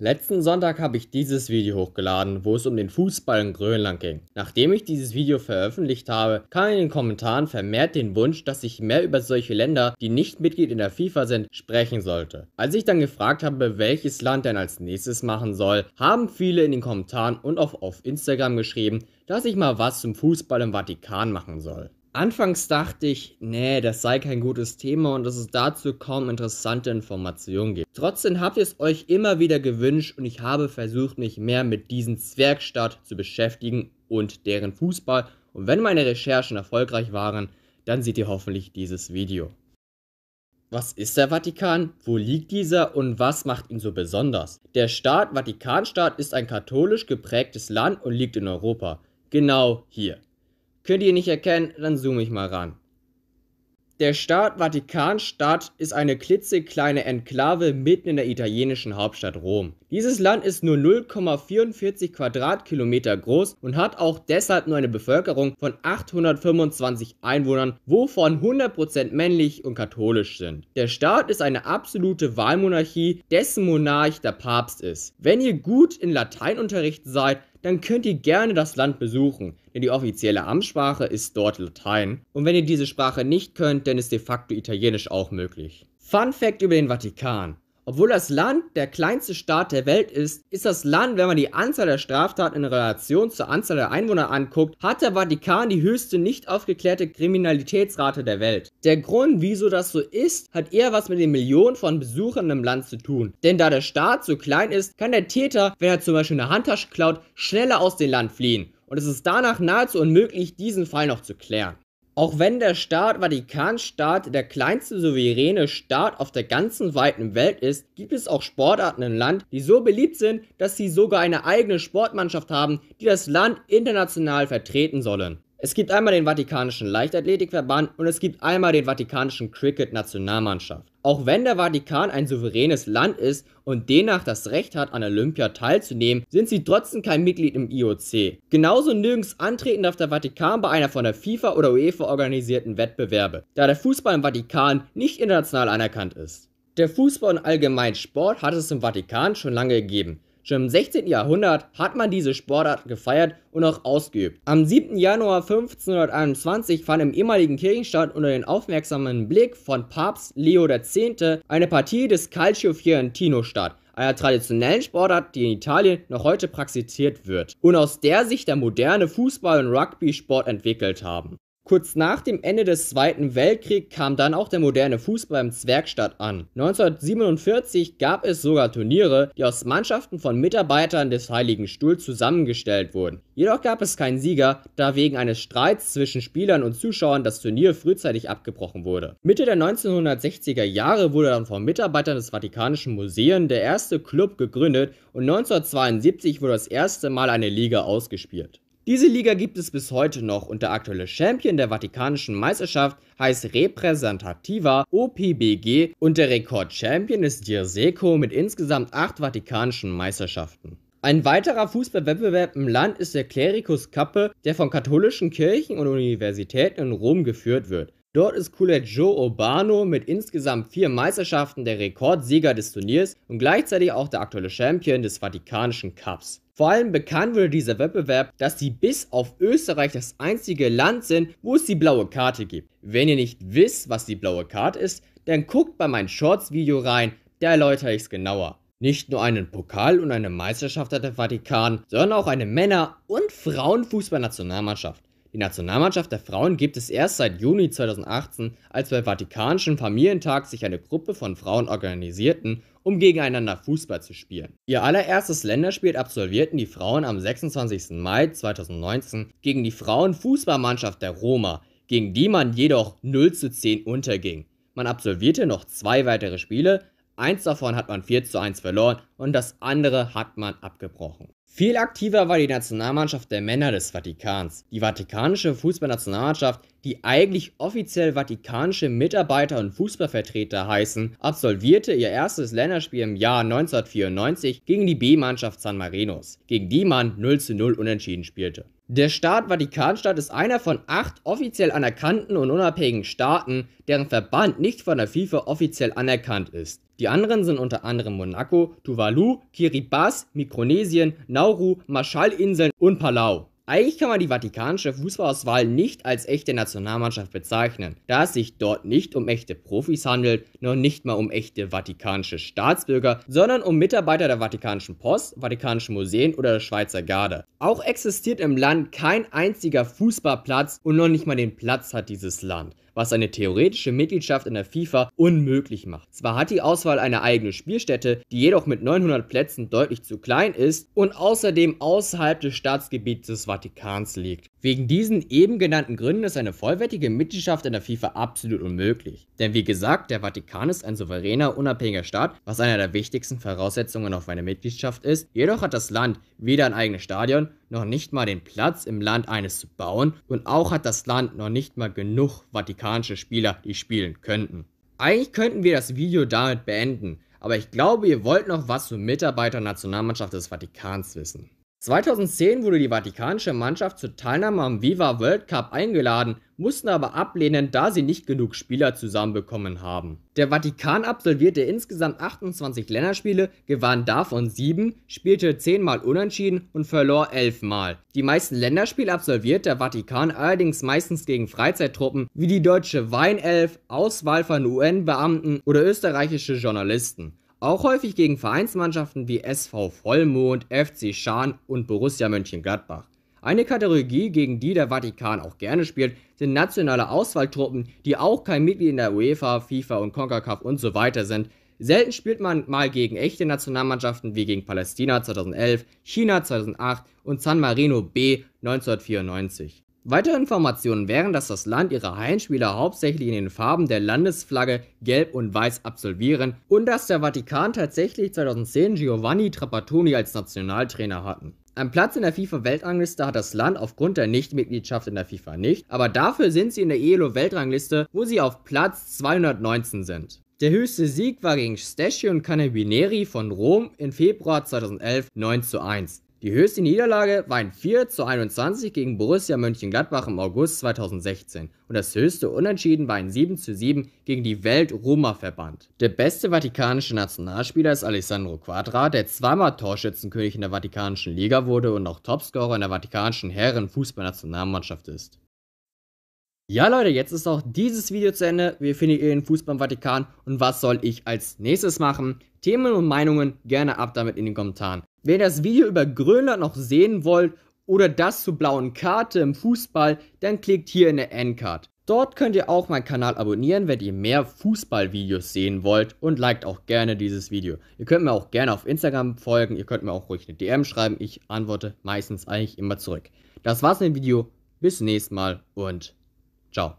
Letzten Sonntag habe ich dieses Video hochgeladen, wo es um den Fußball in Grönland ging. Nachdem ich dieses Video veröffentlicht habe, kam in den Kommentaren vermehrt den Wunsch, dass ich mehr über solche Länder, die nicht Mitglied in der FIFA sind, sprechen sollte. Als ich dann gefragt habe, welches Land denn als nächstes machen soll, haben viele in den Kommentaren und auch auf Instagram geschrieben, dass ich mal was zum Fußball im Vatikan machen soll. Anfangs dachte ich, nee, das sei kein gutes Thema und dass es dazu kaum interessante Informationen gibt. Trotzdem habt ihr es euch immer wieder gewünscht und ich habe versucht, mich mehr mit diesem Zwergstaat zu beschäftigen und deren Fußball. Und wenn meine Recherchen erfolgreich waren, dann seht ihr hoffentlich dieses Video. Was ist der Vatikan? Wo liegt dieser und was macht ihn so besonders? Der Staat Vatikanstaat ist ein katholisch geprägtes Land und liegt in Europa. Genau hier. Könnt ihr nicht erkennen, dann zoome ich mal ran. Der Staat Vatikanstadt ist eine klitzekleine Enklave mitten in der italienischen Hauptstadt Rom dieses Land ist nur 0,44 Quadratkilometer groß und hat auch deshalb nur eine Bevölkerung von 825 Einwohnern, wovon 100% männlich und katholisch sind. Der Staat ist eine absolute Wahlmonarchie, dessen Monarch der Papst ist. Wenn ihr gut in Lateinunterricht seid, dann könnt ihr gerne das Land besuchen, denn die offizielle Amtssprache ist dort Latein. Und wenn ihr diese Sprache nicht könnt, dann ist de facto Italienisch auch möglich. Fun Fact über den Vatikan. Obwohl das Land der kleinste Staat der Welt ist, ist das Land, wenn man die Anzahl der Straftaten in Relation zur Anzahl der Einwohner anguckt, hat der Vatikan die höchste nicht aufgeklärte Kriminalitätsrate der Welt. Der Grund, wieso das so ist, hat eher was mit den Millionen von Besuchern im Land zu tun. Denn da der Staat so klein ist, kann der Täter, wenn er zum Beispiel eine Handtasche klaut, schneller aus dem Land fliehen. Und es ist danach nahezu unmöglich, diesen Fall noch zu klären. Auch wenn der Staat Vatikanstaat der kleinste souveräne Staat auf der ganzen weiten Welt ist, gibt es auch Sportarten im Land, die so beliebt sind, dass sie sogar eine eigene Sportmannschaft haben, die das Land international vertreten sollen. Es gibt einmal den Vatikanischen Leichtathletikverband und es gibt einmal den Vatikanischen Cricket-Nationalmannschaft. Auch wenn der Vatikan ein souveränes Land ist und demnach das Recht hat, an Olympia teilzunehmen, sind sie trotzdem kein Mitglied im IOC. Genauso nirgends antreten darf der Vatikan bei einer von der FIFA oder UEFA organisierten Wettbewerbe, da der Fußball im Vatikan nicht international anerkannt ist. Der Fußball und allgemein Sport hat es im Vatikan schon lange gegeben. Schon im 16. Jahrhundert hat man diese Sportart gefeiert und auch ausgeübt. Am 7. Januar 1521 fand im ehemaligen Kirchenstaat unter den aufmerksamen Blick von Papst Leo X. eine Partie des Calcio Fiorentino statt einer traditionellen Sportart, die in Italien noch heute praktiziert wird und aus der sich der moderne Fußball- und Rugby-Sport entwickelt haben. Kurz nach dem Ende des Zweiten Weltkriegs kam dann auch der moderne Fußball im Zwergstadt an. 1947 gab es sogar Turniere, die aus Mannschaften von Mitarbeitern des Heiligen Stuhls zusammengestellt wurden. Jedoch gab es keinen Sieger, da wegen eines Streits zwischen Spielern und Zuschauern das Turnier frühzeitig abgebrochen wurde. Mitte der 1960er Jahre wurde dann von Mitarbeitern des Vatikanischen Museums der erste Club gegründet und 1972 wurde das erste Mal eine Liga ausgespielt. Diese Liga gibt es bis heute noch und der aktuelle Champion der Vatikanischen Meisterschaft heißt Repräsentativa OPBG und der Rekordchampion ist Dirseco mit insgesamt acht Vatikanischen Meisterschaften. Ein weiterer Fußballwettbewerb im Land ist der Clericus Cup, der von katholischen Kirchen und Universitäten in Rom geführt wird. Dort ist Culeggio Urbano mit insgesamt vier Meisterschaften der Rekordsieger des Turniers und gleichzeitig auch der aktuelle Champion des Vatikanischen Cups. Vor allem bekannt wurde dieser Wettbewerb, dass sie bis auf Österreich das einzige Land sind, wo es die blaue Karte gibt. Wenn ihr nicht wisst, was die blaue Karte ist, dann guckt bei meinem Shorts-Video rein, da erläutere ich es genauer. Nicht nur einen Pokal und eine Meisterschaft hat der Vatikan, sondern auch eine Männer- und Frauenfußballnationalmannschaft. Die Nationalmannschaft der Frauen gibt es erst seit Juni 2018, als bei Vatikanischen Familientag sich eine Gruppe von Frauen organisierten, um gegeneinander Fußball zu spielen. Ihr allererstes Länderspiel absolvierten die Frauen am 26. Mai 2019 gegen die Frauenfußballmannschaft der Roma, gegen die man jedoch 0 zu 10 unterging. Man absolvierte noch zwei weitere Spiele, Eins davon hat man 4 zu 1 verloren und das andere hat man abgebrochen. Viel aktiver war die Nationalmannschaft der Männer des Vatikans. Die vatikanische Fußballnationalmannschaft, die eigentlich offiziell vatikanische Mitarbeiter und Fußballvertreter heißen, absolvierte ihr erstes Länderspiel im Jahr 1994 gegen die B-Mannschaft San Marinos, gegen die man 0 zu 0 unentschieden spielte. Der Staat Vatikanstaat ist einer von acht offiziell anerkannten und unabhängigen Staaten, deren Verband nicht von der FIFA offiziell anerkannt ist. Die anderen sind unter anderem Monaco, Tuvalu, Kiribati, Mikronesien, Nauru, Marshallinseln und Palau. Eigentlich kann man die vatikanische Fußballauswahl nicht als echte Nationalmannschaft bezeichnen, da es sich dort nicht um echte Profis handelt, noch nicht mal um echte vatikanische Staatsbürger, sondern um Mitarbeiter der Vatikanischen Post, Vatikanischen Museen oder der Schweizer Garde. Auch existiert im Land kein einziger Fußballplatz und noch nicht mal den Platz hat dieses Land was eine theoretische Mitgliedschaft in der FIFA unmöglich macht. Zwar hat die Auswahl eine eigene Spielstätte, die jedoch mit 900 Plätzen deutlich zu klein ist und außerdem außerhalb des Staatsgebiets des Vatikans liegt. Wegen diesen eben genannten Gründen ist eine vollwertige Mitgliedschaft in der FIFA absolut unmöglich. Denn wie gesagt, der Vatikan ist ein souveräner, unabhängiger Staat, was einer der wichtigsten Voraussetzungen auf eine Mitgliedschaft ist. Jedoch hat das Land weder ein eigenes Stadion, noch nicht mal den Platz im Land eines zu bauen und auch hat das Land noch nicht mal genug Vatikan amerikanische Spieler, die spielen könnten. Eigentlich könnten wir das Video damit beenden, aber ich glaube, ihr wollt noch was zur Mitarbeiter Nationalmannschaft des Vatikans wissen. 2010 wurde die vatikanische Mannschaft zur Teilnahme am Viva World Cup eingeladen, mussten aber ablehnen, da sie nicht genug Spieler zusammenbekommen haben. Der Vatikan absolvierte insgesamt 28 Länderspiele, gewann davon 7, spielte 10 Mal unentschieden und verlor 11 Mal. Die meisten Länderspiele absolviert der Vatikan allerdings meistens gegen Freizeittruppen wie die deutsche Weinelf, Auswahl von UN-Beamten oder österreichische Journalisten. Auch häufig gegen Vereinsmannschaften wie SV Vollmond, FC Schaan und Borussia Mönchengladbach. Eine Kategorie, gegen die der Vatikan auch gerne spielt, sind nationale Auswahltruppen, die auch kein Mitglied in der UEFA, FIFA und CONCACAF und so weiter sind. Selten spielt man mal gegen echte Nationalmannschaften wie gegen Palästina 2011, China 2008 und San Marino B 1994. Weitere Informationen wären, dass das Land ihre Heimspieler hauptsächlich in den Farben der Landesflagge Gelb und Weiß absolvieren und dass der Vatikan tatsächlich 2010 Giovanni Trapattoni als Nationaltrainer hatten. Ein Platz in der FIFA-Weltrangliste hat das Land aufgrund der Nichtmitgliedschaft in der FIFA nicht, aber dafür sind sie in der ELO-Weltrangliste, wo sie auf Platz 219 sind. Der höchste Sieg war gegen Steschi und Canabinieri von Rom im Februar 2011 9 zu 1. Die höchste Niederlage war ein 4:21 gegen Borussia Mönchengladbach im August 2016 und das höchste Unentschieden war ein 7:7 gegen die Welt-Roma-Verband. Der beste vatikanische Nationalspieler ist Alessandro Quadra, der zweimal Torschützenkönig in der vatikanischen Liga wurde und auch Topscorer in der vatikanischen Herren-Fußballnationalmannschaft ist. Ja Leute, jetzt ist auch dieses Video zu Ende. Wie findet ihr den Fußball im Vatikan und was soll ich als nächstes machen? Themen und Meinungen gerne ab damit in den Kommentaren. Wenn ihr das Video über Grönland noch sehen wollt oder das zur blauen Karte im Fußball, dann klickt hier in der Endcard. Dort könnt ihr auch meinen Kanal abonnieren, wenn ihr mehr Fußballvideos sehen wollt und liked auch gerne dieses Video. Ihr könnt mir auch gerne auf Instagram folgen, ihr könnt mir auch ruhig eine DM schreiben, ich antworte meistens eigentlich immer zurück. Das war's mit dem Video, bis zum nächsten Mal und ciao.